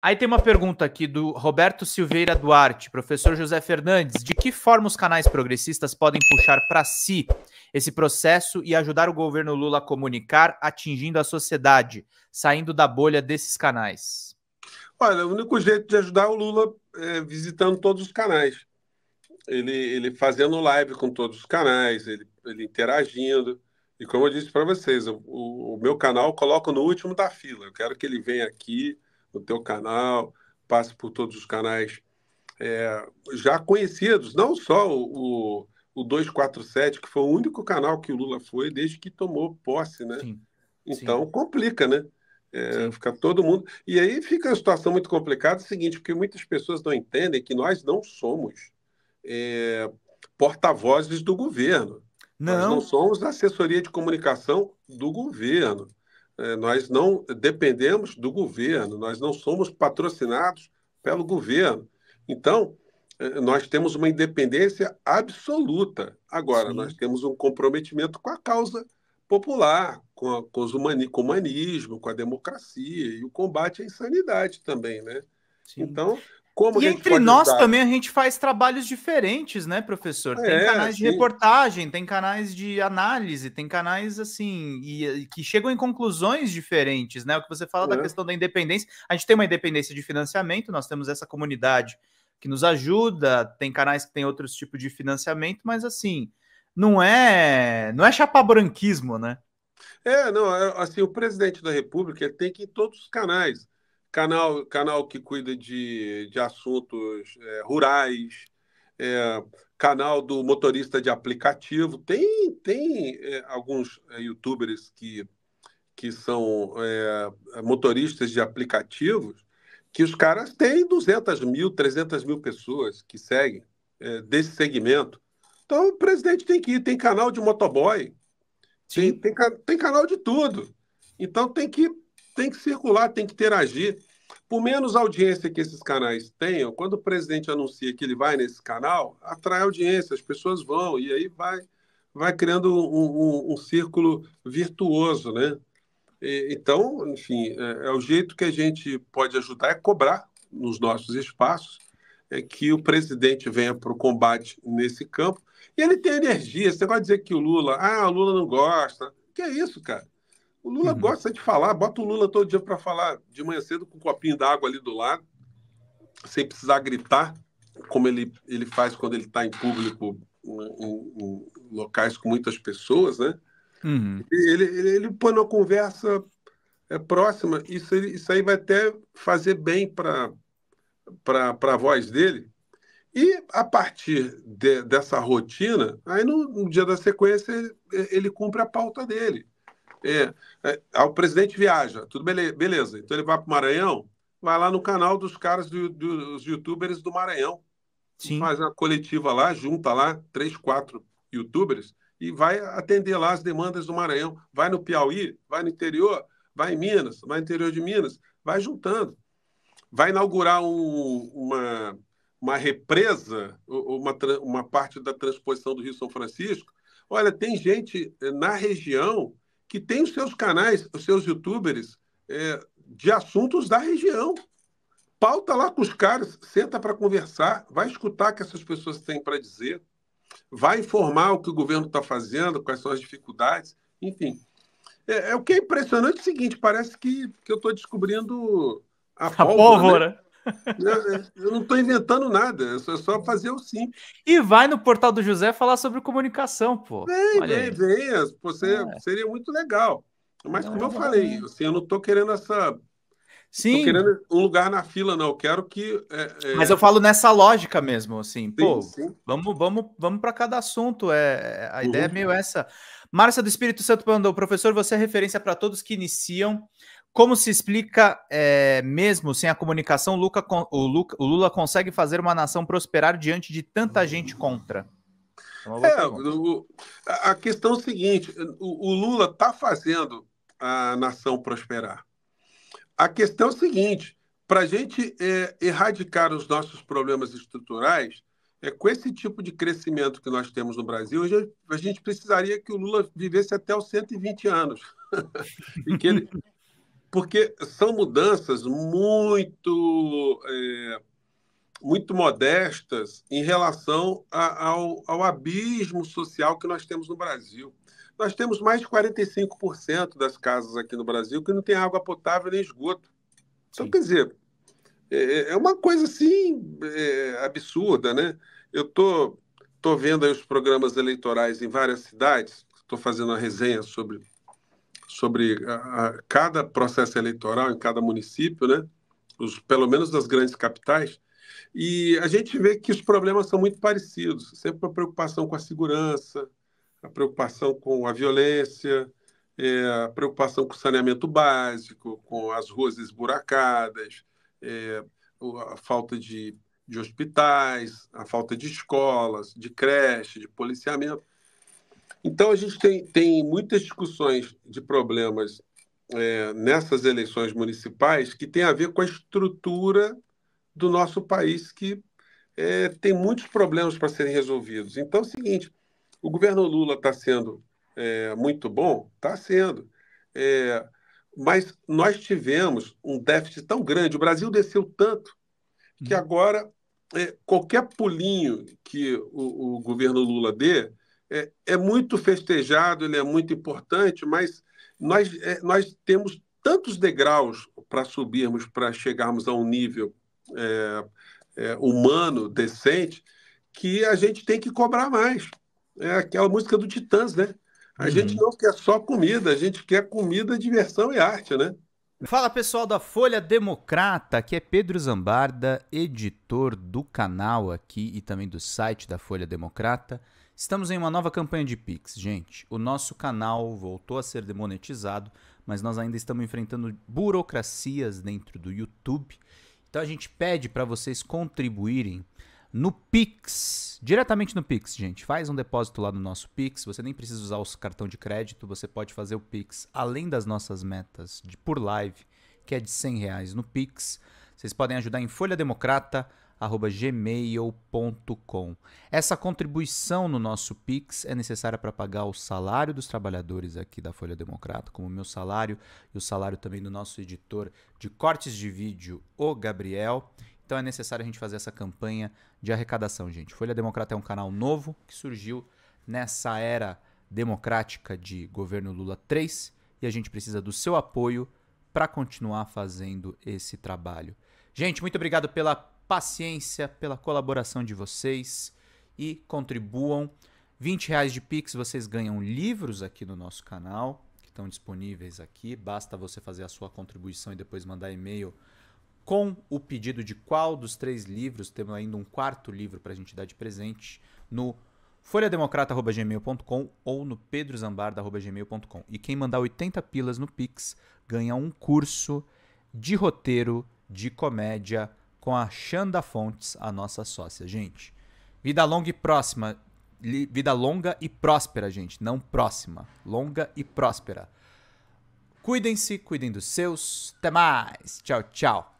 Aí tem uma pergunta aqui do Roberto Silveira Duarte, professor José Fernandes. De que forma os canais progressistas podem puxar para si esse processo e ajudar o governo Lula a comunicar, atingindo a sociedade, saindo da bolha desses canais? Olha, o único jeito de ajudar é o Lula é visitando todos os canais. Ele, ele fazendo live com todos os canais, ele, ele interagindo. E como eu disse para vocês, o, o, o meu canal eu coloco no último da fila. Eu quero que ele venha aqui o teu canal, passe por todos os canais é, já conhecidos, não só o, o, o 247, que foi o único canal que o Lula foi desde que tomou posse, né? Sim. Então Sim. complica, né? É, fica todo mundo. E aí fica a situação muito complicada, é o seguinte, porque muitas pessoas não entendem que nós não somos é, porta-vozes do governo. Não. Nós não somos assessoria de comunicação do governo. É, nós não dependemos do governo, nós não somos patrocinados pelo governo. Então, é, nós temos uma independência absoluta. Agora, Sim. nós temos um comprometimento com a causa popular, com, a, com, os humani, com o humanismo, com a democracia e o combate à insanidade também, né? Sim. Então, como e entre nós ajudar? também a gente faz trabalhos diferentes, né, professor? Tem é, canais sim. de reportagem, tem canais de análise, tem canais assim e, que chegam em conclusões diferentes, né? O que você fala é. da questão da independência, a gente tem uma independência de financiamento, nós temos essa comunidade que nos ajuda, tem canais que tem outros tipos de financiamento, mas assim não é não é chapa branquismo, né? É, não, é, assim o presidente da República tem que ir em todos os canais canal, canal que cuida de, de assuntos é, rurais, é, canal do motorista de aplicativo. Tem, tem é, alguns é, youtubers que, que são é, motoristas de aplicativos que os caras têm 200 mil, 300 mil pessoas que seguem é, desse segmento. Então, o presidente tem que ir. Tem canal de motoboy, Tem, tem, tem canal de tudo. Então, tem que tem que circular, tem que interagir. Por menos audiência que esses canais tenham, quando o presidente anuncia que ele vai nesse canal, atrai audiência, as pessoas vão, e aí vai, vai criando um, um, um círculo virtuoso, né? E, então, enfim, é, é, o jeito que a gente pode ajudar é cobrar nos nossos espaços é que o presidente venha para o combate nesse campo. E ele tem energia, você pode dizer que o Lula, ah, o Lula não gosta. Que é isso, cara? O Lula uhum. gosta de falar, bota o Lula todo dia para falar de manhã cedo com um copinho d'água ali do lado, sem precisar gritar, como ele, ele faz quando ele está em público, em, em, locais com muitas pessoas, né? Uhum. Ele, ele, ele põe uma conversa é, próxima, isso, isso aí vai até fazer bem para a voz dele. E a partir de, dessa rotina, aí no, no, dia da sequência ele, ele cumpre a pauta dele. É, é, o presidente viaja, tudo beleza, Então ele vai para o Maranhão, vai lá no canal dos caras, do, do, dos youtubers do Maranhão. Sim. Faz a coletiva lá, junta lá três, quatro youtubers e vai atender lá as demandas do Maranhão. Vai no Piauí, vai no interior, vai em Minas, vai no interior de Minas, vai juntando. Vai inaugurar um, uma, uma represa, uma, uma parte da transposição do Rio São Francisco. Olha, tem gente eh, na região que tem os seus canais, os seus youtubers é, de assuntos da região. Pauta lá com os caras, senta para conversar, vai escutar o que essas pessoas têm para dizer, vai informar o que o governo está fazendo, quais são as dificuldades, enfim. É, é, o que é impressionante é o seguinte, parece que, que eu estou descobrindo a, a pólvora. Né? pólvora. Né? Eu não estou inventando nada, é só fazer o sim. E vai no portal do José falar sobre comunicação, pô. Vem, Olha vem, vem. Você, é. Seria muito legal. Mas, como eu falei, é. assim, eu não estou querendo essa. Sim. Tô querendo um lugar na fila, não. Eu quero que. É, é... Mas eu falo nessa lógica mesmo, assim, sim, pô, sim. vamos, vamos, vamos para cada assunto. É, a uhum. ideia é uhum. meio essa. Márcia do Espírito Santo mandou, professor, você é referência para todos que iniciam como se explica, é, mesmo sem a comunicação, Luca, o, Luca, o, Lula consegue fazer uma nação prosperar diante de tanta gente contra? É, é a questão é a seguinte: o, o Lula está fazendo a nação prosperar. A questão é a seguinte: para a gente é, erradicar os nossos problemas estruturais, é, com esse tipo de crescimento que nós temos no Brasil, a gente, a gente precisaria que o Lula vivesse até os 120 anos. e que ele porque são mudanças muito é, muito modestas em relação a, ao, ao, abismo social que nós temos no Brasil. Nós temos mais de 45% das casas aqui no Brasil que não tem água potável nem esgoto. Então, Sim. quer dizer, é, é, uma coisa assim é, absurda, né? Eu tô, tô vendo aí os programas eleitorais em várias cidades, estou fazendo uma resenha sobre sobre a, a, cada processo eleitoral em cada município, né? Os, pelo menos das grandes capitais, e a gente vê que os problemas são muito parecidos. Sempre a preocupação com a segurança, a preocupação com a violência, é, a preocupação com o saneamento básico, com as ruas esburacadas, é, a falta de, de hospitais, a falta de escolas, de creche, de policiamento. Então, a gente tem, tem muitas discussões de problemas é, nessas eleições municipais que tem a ver com a estrutura do nosso país, que é, tem muitos problemas para serem resolvidos. Então, é o seguinte: o governo Lula está sendo é, muito bom? Está sendo. É, mas nós tivemos um déficit tão grande, o Brasil desceu tanto, que uhum. agora é, qualquer pulinho que o, o governo Lula dê é, é muito festejado, ele é muito importante, mas nós, é, nós temos tantos degraus para subirmos, para chegarmos a um nível é, é, humano, decente, que a gente tem que cobrar mais. É aquela música do Titãs, né? A uhum. gente não quer só comida, a gente quer comida, diversão e arte, né? Fala pessoal da Folha Democrata, aqui é Pedro Zambarda, editor do canal aqui e também do site da Folha Democrata. Estamos em uma nova campanha de Pix, gente. O nosso canal voltou a ser demonetizado, mas nós ainda estamos enfrentando burocracias dentro do YouTube. Então a gente pede para vocês contribuírem no Pix, diretamente no Pix, gente. Faz um depósito lá no nosso Pix. Você nem precisa usar o cartão de crédito, você pode fazer o Pix além das nossas metas de por live, que é de 100 reais no Pix. Vocês podem ajudar em Folha Democrata, gmail.com. Essa contribuição no nosso Pix é necessária para pagar o salário dos trabalhadores aqui da Folha Democrata, como o meu salário e o salário também do nosso editor de cortes de vídeo, o Gabriel. Então é necessário a gente fazer essa campanha de arrecadação, gente. Folha Democrata é um canal novo que surgiu nessa era democrática de governo Lula 3 e a gente precisa do seu apoio para continuar fazendo esse trabalho. Gente, muito obrigado pela paciência, pela colaboração de vocês e contribuam. 20 reais de Pix, vocês ganham livros aqui no nosso canal, que estão disponíveis aqui. Basta você fazer a sua contribuição e depois mandar e-mail com o pedido de qual dos três livros, temos ainda um quarto livro para a gente dar de presente, no folhademocrata.gmail.com ou no pedrozambarda.gmail.com. E quem mandar 80 pilas no Pix ganha um curso de roteiro de comédia com a Xanda Fontes, a nossa sócia. Gente, vida longa e próxima. Vida longa e próspera, gente. Não próxima. Longa e próspera. Cuidem-se, cuidem dos seus. Até mais. Tchau, tchau.